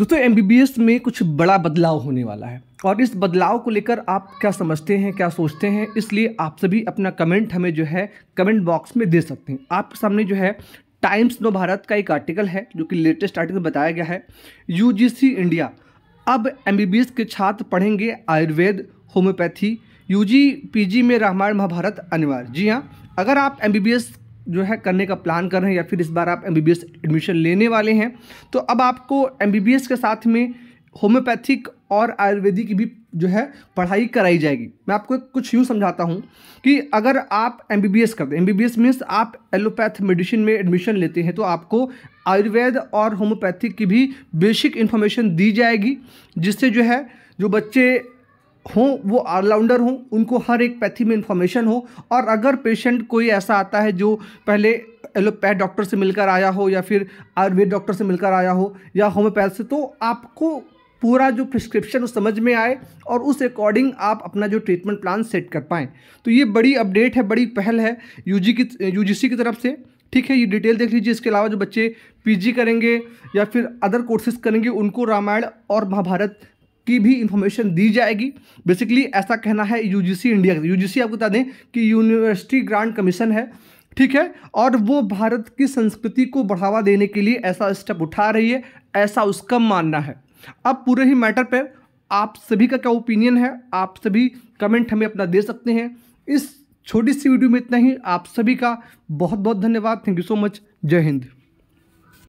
दोस्तों एम में कुछ बड़ा बदलाव होने वाला है और इस बदलाव को लेकर आप क्या समझते हैं क्या सोचते हैं इसलिए आप सभी अपना कमेंट हमें जो है कमेंट बॉक्स में दे सकते हैं आपके सामने जो है टाइम्स नो भारत का एक आर्टिकल है जो कि लेटेस्ट आर्टिकल बताया गया है यू इंडिया अब एम के छात्र पढ़ेंगे आयुर्वेद होम्योपैथी पी जी में रामायण महाभारत अनिवार्य जी हाँ अगर आप एम जो है करने का प्लान कर रहे हैं या फिर इस बार आप एम एडमिशन लेने वाले हैं तो अब आपको एम के साथ में होम्योपैथिक और आयुर्वेदिक की भी जो है पढ़ाई कराई जाएगी मैं आपको कुछ यूँ समझाता हूँ कि अगर आप एम बी बी एस करते हैं M B B S means आप एलोपैथ मेडिसिन में एडमिशन लेते हैं तो आपको आयुर्वेद और होम्योपैथिक की भी बेसिक इन्फॉर्मेशन दी जाएगी जिससे जो है जो बच्चे हों वो ऑलराउंडर हों उनको हर एक पैथी में इंफॉर्मेशन हो और अगर पेशेंट कोई ऐसा आता है जो पहले एलोपैथ डॉक्टर से मिलकर आया हो या फिर आयुर्वेद डॉक्टर से मिलकर आया हो या होम्योपैथ से तो आपको पूरा जो प्रिस्क्रिप्शन उस समझ में आए और उस अकॉर्डिंग आप अपना जो ट्रीटमेंट प्लान सेट कर पाएँ तो ये बड़ी अपडेट है बड़ी पहल है यू की यू की तरफ से ठीक है ये डिटेल देख लीजिए इसके अलावा जो बच्चे पीजी करेंगे या फिर अदर कोर्सेज करेंगे उनको रामायण और महाभारत की भी इंफॉर्मेशन दी जाएगी बेसिकली ऐसा कहना है यूजीसी इंडिया का यूजीसी आपको बता दें कि यूनिवर्सिटी ग्रांट कमीशन है ठीक है और वो भारत की संस्कृति को बढ़ावा देने के लिए ऐसा स्टेप उठा रही है ऐसा उसका मानना है अब पूरे ही मैटर पे आप सभी का क्या ओपिनियन है आप सभी कमेंट हमें अपना दे सकते हैं इस छोटी सी वीडियो में इतना ही आप सभी का बहुत बहुत धन्यवाद थैंक यू सो मच जय हिंद